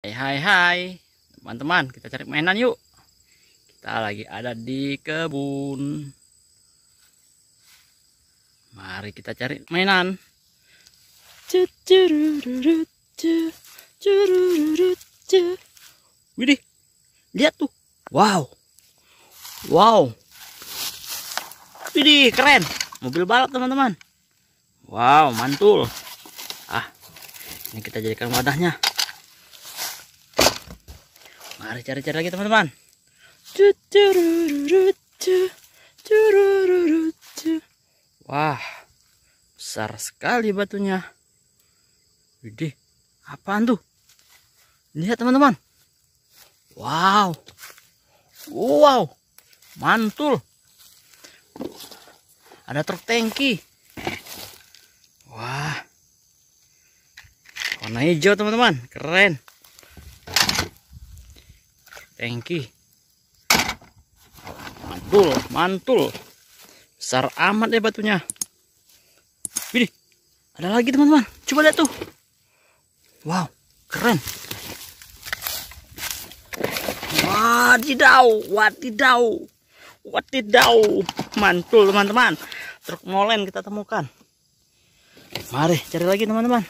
Hai hai hai teman-teman kita cari mainan yuk kita lagi ada di kebun mari kita cari mainan Widih lihat tuh wow wow Widih keren mobil balap teman-teman wow mantul ah ini kita jadikan wadahnya Mari cari-cari lagi teman-teman. Wah, besar sekali batunya. Widih, apaan tuh? Lihat teman-teman. Wow. Wow. Mantul. Ada truk tangki. Wah. Warna hijau teman-teman. Keren tangki mantul mantul besar amat ya batunya Pilih, ada lagi teman-teman coba lihat tuh wow keren wadidaw wadidaw wadidaw mantul teman-teman truk molen kita temukan mari cari lagi teman-teman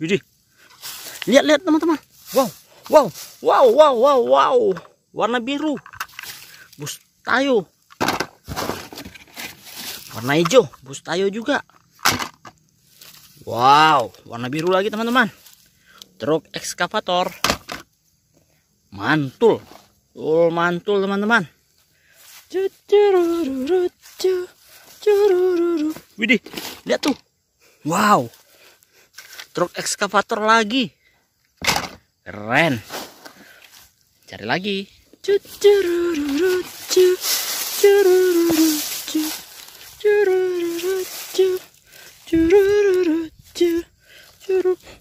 Widih. Lihat lihat teman-teman. Wow, wow, wow, wow, wow, wow. Warna biru. Bus tayo. Warna hijau, bus tayo juga. Wow, warna biru lagi teman-teman. Truk ekskavator. Mantul. Tul mantul teman-teman. Wow. Truk ekskavator lagi. Keren. Cari lagi.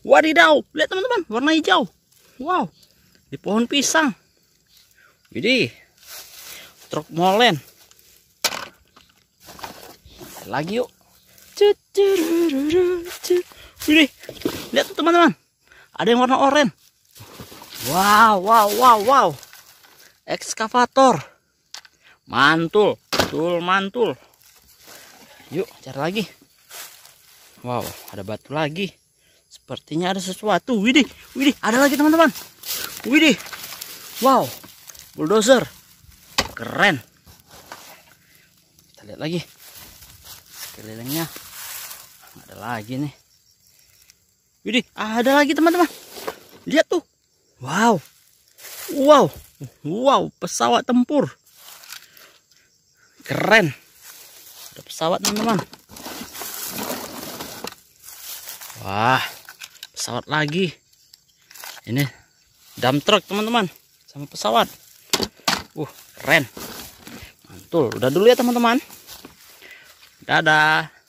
Wadidaw, lihat teman-teman, warna hijau. Wow, di pohon pisang. Jadi, truk molen. Lagi yuk. Wih, lihat tuh teman-teman. Ada yang warna oranye. Wow, wow, wow, wow. Ekskavator. Mantul, betul mantul. Yuk, cari lagi. Wow, ada batu lagi. Sepertinya ada sesuatu. Widih, widih, ada lagi teman-teman. Widih. Wow, bulldozer. Keren. Kita lihat lagi Kelilingnya ada lagi nih Widih, ada lagi teman-teman. Lihat tuh. Wow. Wow. Wow, pesawat tempur. Keren. Ada pesawat, teman-teman. Wah, pesawat lagi. Ini dump truck, teman-teman. Sama pesawat. Uh, keren. Mantul. Udah dulu ya, teman-teman. Dadah.